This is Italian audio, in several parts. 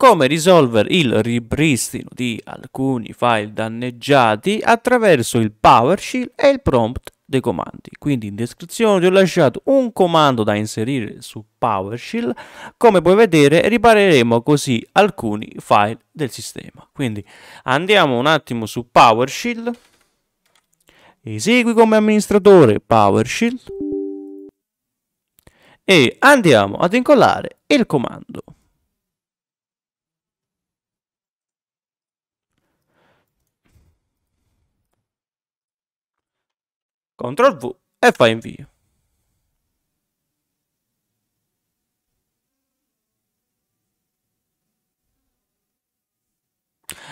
come risolvere il ripristino di alcuni file danneggiati attraverso il PowerShell e il prompt dei comandi. Quindi in descrizione ti ho lasciato un comando da inserire su PowerShell. Come puoi vedere ripareremo così alcuni file del sistema. Quindi andiamo un attimo su PowerShell. Esegui come amministratore PowerShell. E andiamo ad incollare il comando. CTRL V e fa invio.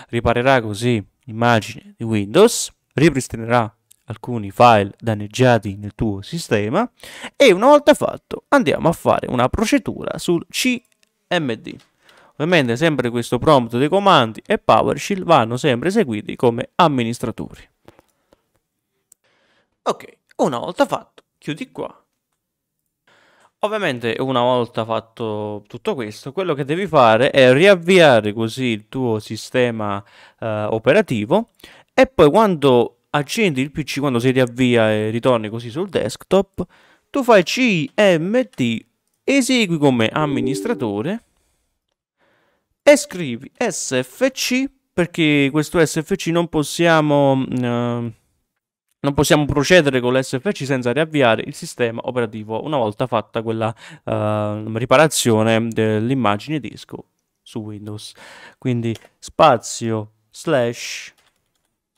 Riparerà così l'immagine di Windows, ripristinerà alcuni file danneggiati nel tuo sistema e una volta fatto andiamo a fare una procedura sul CMD. Ovviamente sempre questo prompt dei comandi e PowerShell vanno sempre eseguiti come amministratori. Ok, una volta fatto, chiudi qua. Ovviamente una volta fatto tutto questo, quello che devi fare è riavviare così il tuo sistema eh, operativo e poi quando accendi il PC, quando si riavvia e ritorni così sul desktop, tu fai CMT, esegui come amministratore e scrivi SFC perché questo SFC non possiamo eh, non possiamo procedere con l'SFC senza riavviare il sistema operativo una volta fatta quella uh, riparazione dell'immagine disco su Windows. Quindi spazio slash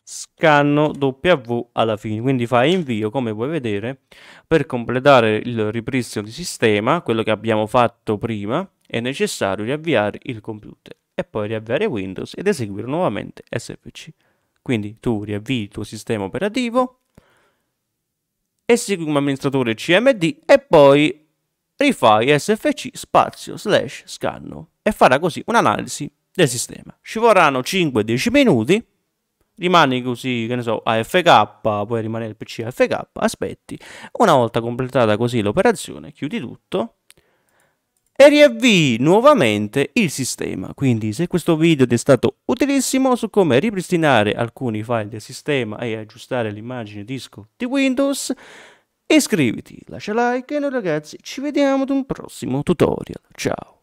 scanno W alla fine, quindi fa invio come puoi vedere per completare il ripristino di sistema, quello che abbiamo fatto prima, è necessario riavviare il computer e poi riavviare Windows ed eseguire nuovamente SFC. Quindi tu riavvii il tuo sistema operativo esegui come amministratore CMD e poi rifai SFC spazio slash scanno e farà così un'analisi del sistema. Ci vorranno 5-10 minuti, rimani così, che ne so, AFK, puoi rimanere il PC AFK, aspetti, una volta completata così l'operazione, chiudi tutto e riavvii nuovamente il sistema. Quindi se questo video ti è stato utilissimo su come ripristinare alcuni file del sistema e aggiustare l'immagine disco di Windows, iscriviti, lascia like e noi ragazzi ci vediamo ad un prossimo tutorial. Ciao!